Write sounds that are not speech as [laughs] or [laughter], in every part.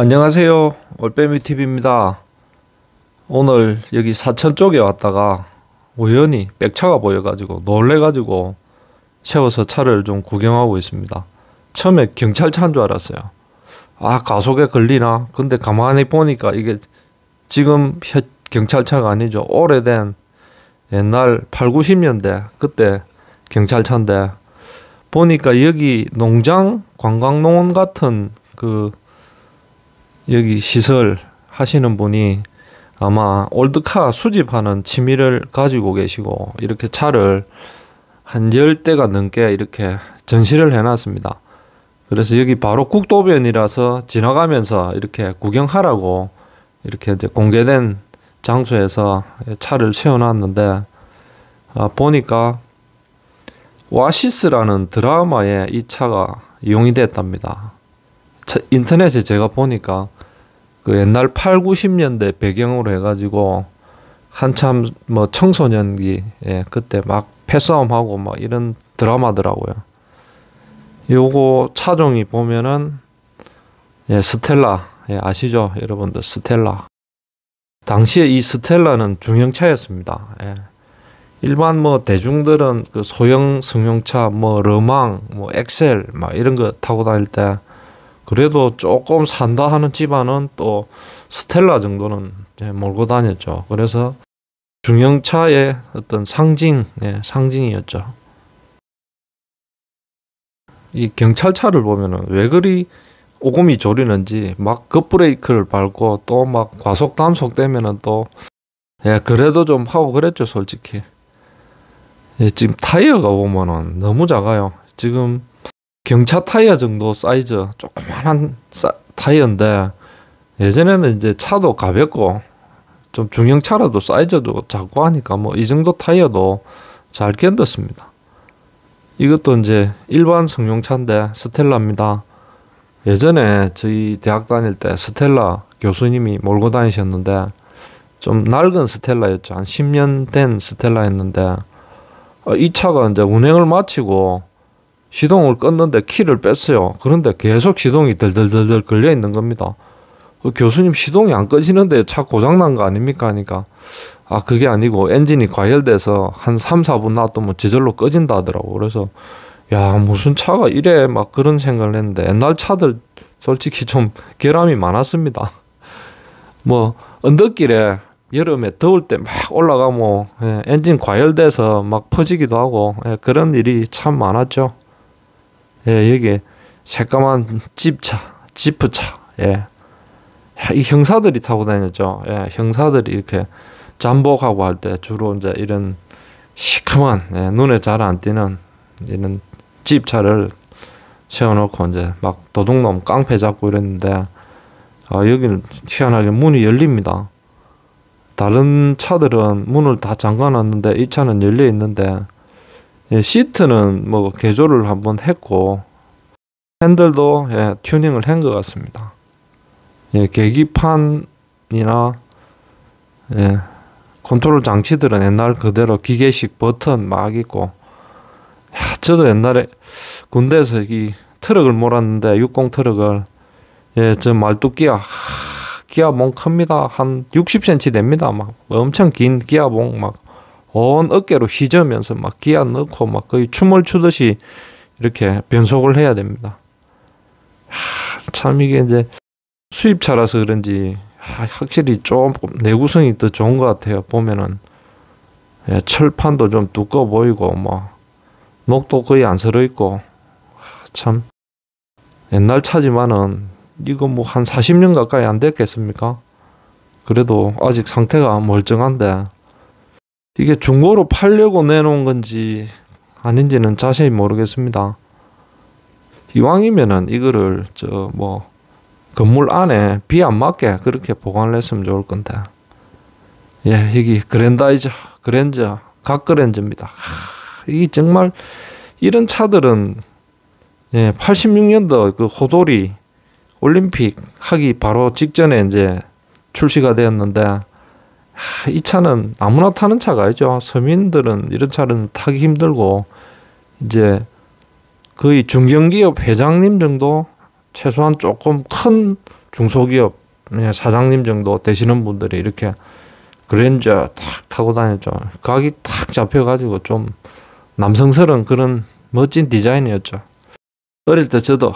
안녕하세요. 올빼미 TV입니다. 오늘 여기 사천 쪽에 왔다가 우연히 백차가 보여가지고 놀래가지고 세워서 차를 좀 구경하고 있습니다. 처음에 경찰차인 줄 알았어요. 아 가속에 걸리나? 근데 가만히 보니까 이게 지금 경찰차가 아니죠. 오래된 옛날 8, 90년대 그때 경찰차인데 보니까 여기 농장 관광농원 같은 그 여기 시설 하시는 분이 아마 올드카 수집하는 취미를 가지고 계시고 이렇게 차를 한 열대가 넘게 이렇게 전시를 해놨습니다. 그래서 여기 바로 국도변이라서 지나가면서 이렇게 구경하라고 이렇게 이제 공개된 장소에서 차를 세워놨는데 아, 보니까 와시스라는 드라마에 이 차가 이용이 됐답니다. 차, 인터넷에 제가 보니까 그 옛날 8, 90년대 배경으로 해가지고 한참 뭐 청소년기 예, 그때 막 패싸움하고 막 이런 드라마더라고요. 요거 차종이 보면은 예, 스텔라 예, 아시죠 여러분들 스텔라 당시에 이 스텔라는 중형차였습니다. 예. 일반 뭐 대중들은 그 소형 승용차 뭐 르망 뭐 엑셀 막 이런 거 타고 다닐 때 그래도 조금 산다 하는 집안은 또 스텔라 정도는 몰고 다녔죠. 그래서 중형차의 어떤 상징, 예, 상징이었죠. 이 경찰차를 보면은 왜 그리 오금이 졸이는지 막 급브레이크를 밟고 또 막 과속 단속 되면은 또 예, 그래도 좀 하고 그랬죠, 솔직히. 예, 지금 타이어가 보면은 너무 작아요. 지금 경차 타이어 정도 사이즈 조그만한 사, 타이어인데 예전에는 이제 차도 가볍고 좀 중형 차라도 사이즈도 작고 하니까 뭐 이 정도 타이어도 잘 견뎠습니다. 이것도 이제 일반 승용차인데 스텔라입니다. 예전에 저희 대학 다닐 때 스텔라 교수님이 몰고 다니셨는데 좀 낡은 스텔라였죠. 한 10년 된 스텔라였는데 어, 이 차가 이제 운행을 마치고 시동을 껐는데 키를 뺐어요. 그런데 계속 시동이 덜덜덜덜 걸려 있는 겁니다. 어, 교수님 시동이 안 꺼지는데 차 고장난 거 아닙니까? 하니까 아 그게 아니고 엔진이 과열돼서 한 3, 4분 놔두면 저절로 꺼진다 하더라고. 그래서 야 무슨 차가 이래 막 그런 생각을 했는데 옛날 차들 솔직히 좀 결함이 많았습니다. [laughs] 뭐 언덕길에 여름에 더울 때 막 올라가면 예, 엔진 과열돼서 막 퍼지기도 하고 예, 그런 일이 참 많았죠. 예, 여기 새까만 집차, 지프차, 예. 이 형사들이 타고 다녔죠. 예, 형사들이 이렇게 잠복하고 할 때 주로 이제 이런 시큼한, 예, 눈에 잘 안 띄는 이런 집차를 세워놓고 이제 막 도둑놈 깡패 잡고 이랬는데, 아, 여기는 희한하게 문이 열립니다. 다른 차들은 문을 다 잠가놨는데 이 차는 열려 있는데 예, 시트는 뭐 개조를 한번 했고 핸들도 예, 튜닝을 한 것 같습니다. 예, 계기판이나 예, 컨트롤 장치들은 옛날 그대로 기계식 버튼 막 있고 야, 저도 옛날에 군대에서 이 트럭을 몰았는데 60 트럭을 예, 저 말뚝기아 하, 기아봉 큽니다. 한 60cm 됩니다. 막 엄청 긴기아몽막 온 어깨로 휘저면서 막 기아 넣고 막 거의 춤을 추듯이 이렇게 변속을 해야 됩니다. 참 이게 이제 수입차라서 그런지 확실히 조금 내구성이 더 좋은 것 같아요. 보면은 예, 철판도 좀 두꺼워 보이고 뭐 녹도 거의 안 서려 있고 참 옛날 차지만은 이거 뭐 한 40년 가까이 안 됐겠습니까? 그래도 아직 상태가 멀쩡한데 이게 중고로 팔려고 내놓은 건지 아닌지는 자세히 모르겠습니다. 이왕이면은 이거를 저 뭐 건물 안에 비 안 맞게 그렇게 보관을 했으면 좋을 건데. 예, 여기 그랜다이저, 그랜저, 각 그랜저입니다. 하, 이게 정말 이런 차들은 예, 86년도 그 호돌이 올림픽 하기 바로 직전에 이제 출시가 되었는데 이 차는 아무나 타는 차가 아니죠. 서민들은 이런 차는 타기 힘들고 이제 거의 중견기업 회장님 정도 최소한 조금 큰 중소기업 예, 사장님 정도 되시는 분들이 이렇게 그랜저 탁 타고 다녔죠. 각이 탁 잡혀가지고 좀 남성스러운 그런 멋진 디자인이었죠. 어릴 때 저도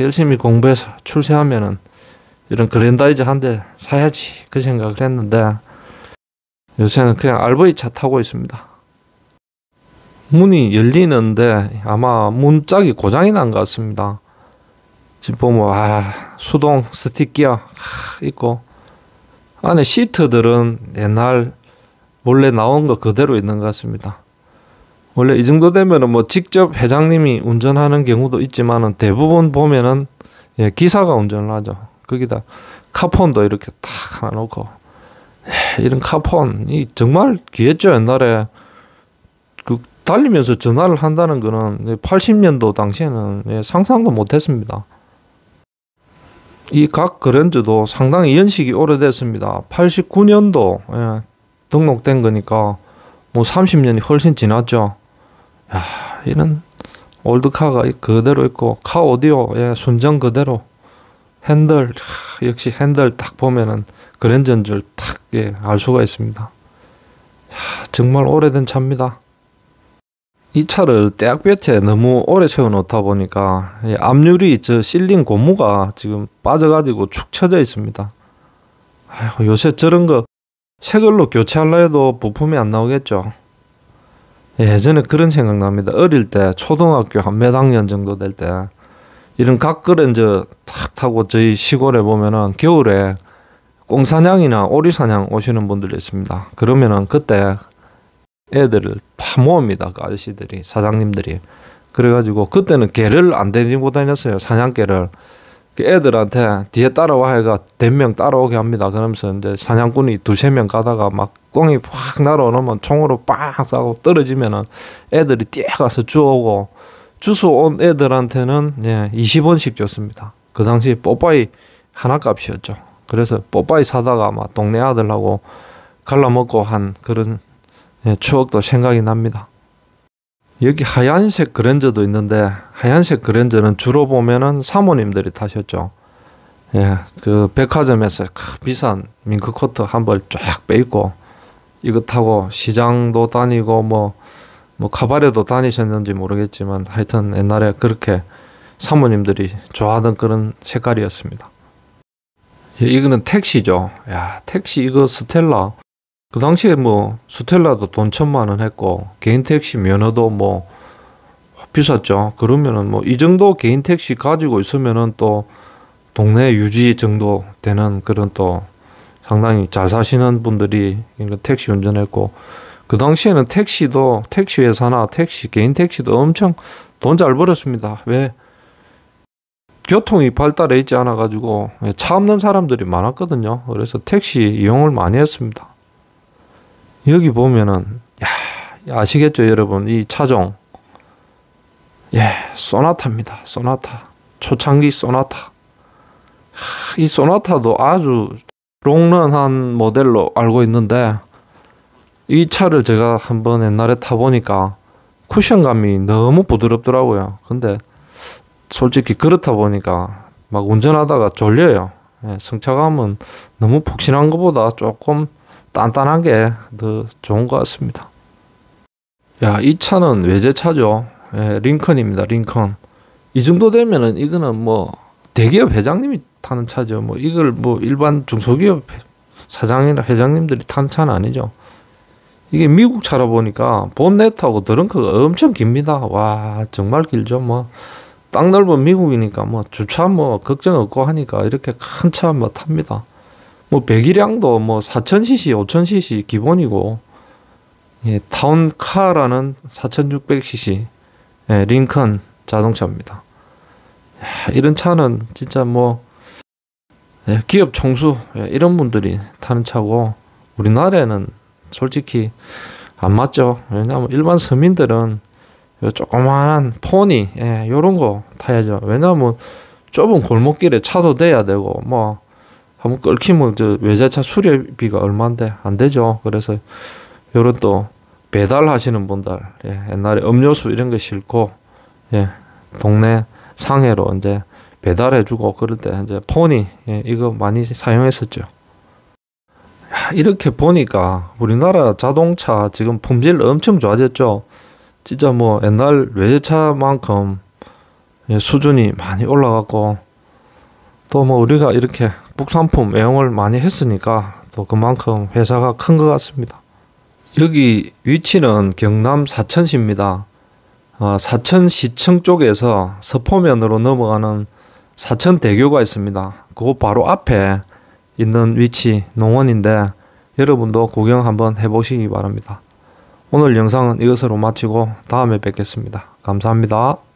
열심히 공부해서 출세하면은 이런 그랜다이즈 한 대 사야지 그 생각을 했는데 요새는 그냥 RV 차 타고 있습니다. 문이 열리는데 아마 문짝이 고장이 난 것 같습니다. 지금 보면 아, 수동 스틱기어 아, 있고 안에 시트들은 옛날 원래 나온 거 그대로 있는 것 같습니다. 원래 이 정도 되면은 뭐 직접 회장님이 운전하는 경우도 있지만은 대부분 보면은 예, 기사가 운전을 하죠. 거기다 카폰도 이렇게 탁 하나 놓고 이런 카폰이 정말 귀했죠 옛날에 그 달리면서 전화를 한다는 거는 80년도 당시에는 예, 상상도 못했습니다. 이 각 그랜저도 상당히 연식이 오래됐습니다. 89년도 예, 등록된 거니까 뭐 30년이 훨씬 지났죠. 야, 이런 올드카가 그대로 있고 카 오디오 예, 순정 그대로 핸들 하, 역시 핸들 딱 보면은 그랜저인 줄탁알 예, 수가 있습니다. 야, 정말 오래된 차입니다. 이 차를 대약볕에 너무 오래 세워놓다 보니까 예, 압률리저 실린 고무가 지금 빠져가지고 축 처져 있습니다. 아이고, 요새 저런 거 새걸로 교체할라 해도 부품이 안 나오겠죠. 예전에 그런 생각납니다. 어릴 때 초등학교 한몇 학년 정도 될 때 이런 각그랜저 탁 타고 저희 시골에 보면은 겨울에 꽁사냥이나 오리사냥 오시는 분들도 있습니다. 그러면은 그때 애들을 파모읍니다. 그 아저씨들이 사장님들이 그래가지고 그때는 개를 안 데리고 다녔어요. 사냥개를 그 애들한테 뒤에 따라와 해가 대명 따라오게 합니다. 그러면서 이제 사냥꾼이 두세 명 가다가 막 꽁이 확 날아오면 총으로 빡 싸고 떨어지면은 애들이 뛰어가서 주워오고 주워온 애들한테는 예, 20원씩 줬습니다. 그 당시 뽀빠이 하나 값이었죠. 그래서 뽀빠이 사다가 막 동네 아들하고 갈라먹고 한 그런 예, 추억도 생각이 납니다. 여기 하얀색 그랜저도 있는데 하얀색 그랜저는 주로 보면은 사모님들이 타셨죠. 예, 그 백화점에서 비싼 민크 코트 한 벌 쫙 빼입고 이거 타고 시장도 다니고 뭐뭐 뭐 카바레도 다니셨는지 모르겠지만 하여튼 옛날에 그렇게 사모님들이 좋아하던 그런 색깔이었습니다. 예, 이거는 택시죠. 야, 택시 이거 스텔라. 그 당시에 뭐 스텔라도 돈 천만 원 했고 개인 택시 면허도 뭐 비쌌죠. 그러면은 뭐 이 정도 개인 택시 가지고 있으면은 또 동네 유지 정도 되는 그런 또 상당히 잘 사시는 분들이 택시 운전했고 그 당시에는 택시도 택시 회사나 택시 개인 택시도 엄청 돈 잘 벌었습니다. 왜 교통이 발달해 있지 않아 가지고 예, 차 없는 사람들이 많았거든요. 그래서 택시 이용을 많이 했습니다. 여기 보면은 야, 아시겠죠, 여러분? 이 차종 예, 소나타입니다. 소나타. 초창기 소나타. 이 소나타도 아주 롱런한 모델로 알고 있는데 이 차를 제가 한번 옛날에 타보니까 쿠션감이 너무 부드럽더라고요. 근데 솔직히 그렇다 보니까 막 운전하다가 졸려요. 예, 승차감은 너무 폭신한 것보다 조금 단단한 게 더 좋은 것 같습니다. 야, 이 차는 외제차죠. 예, 링컨입니다. 링컨. 이 정도 되면은 이거는 뭐 대기업 회장님이 타는 차죠. 뭐 이걸 뭐 일반 중소기업 사장이나 회장님들이 타는 차는 아니죠. 이게 미국 차라 보니까 본넷하고 드렁크가 엄청 깁니다. 와, 정말 길죠. 뭐땅 넓은 미국이니까 뭐 주차 뭐 걱정 없고 하니까 이렇게 큰차뭐 탑니다. 뭐 배기량도 뭐 4,000cc, 5,000cc 기본이고 예, 타운카라는 4,600cc 예, 링컨 자동차입니다. 야, 이런 차는 진짜 뭐 예, 기업 총수 예, 이런 분들이 타는 차고 우리나라에는 솔직히 안 맞죠. 왜냐하면 일반 서민들은 조그만한 포니 예, 요런 거 타야죠. 왜냐면 좁은 골목길에 차도 돼야 되고 뭐 한번 끓키면 저 외제차 수리비가 얼마인데 안 되죠. 그래서 요런 또 배달하시는 분들 예, 옛날에 음료수 이런 거 싫고 예, 동네 상해로 이제 배달해주고 그럴 때 이제 포니 예, 이거 많이 사용했었죠. 이렇게 보니까 우리나라 자동차 지금 품질 엄청 좋아졌죠. 진짜 뭐 옛날 외제차만큼 예, 수준이 많이 올라갔고 또 뭐 우리가 이렇게 북상품 애용을 많이 했으니까 또 그만큼 회사가 큰 것 같습니다. 여기 위치는 경남 사천시입니다. 어, 아, 사천시청 쪽에서 서포면으로 넘어가는 사천대교가 있습니다. 그곳 바로 앞에 있는 위치 농원인데 여러분도 구경 한번 해보시기 바랍니다. 오늘 영상은 이것으로 마치고 다음에 뵙겠습니다. 감사합니다.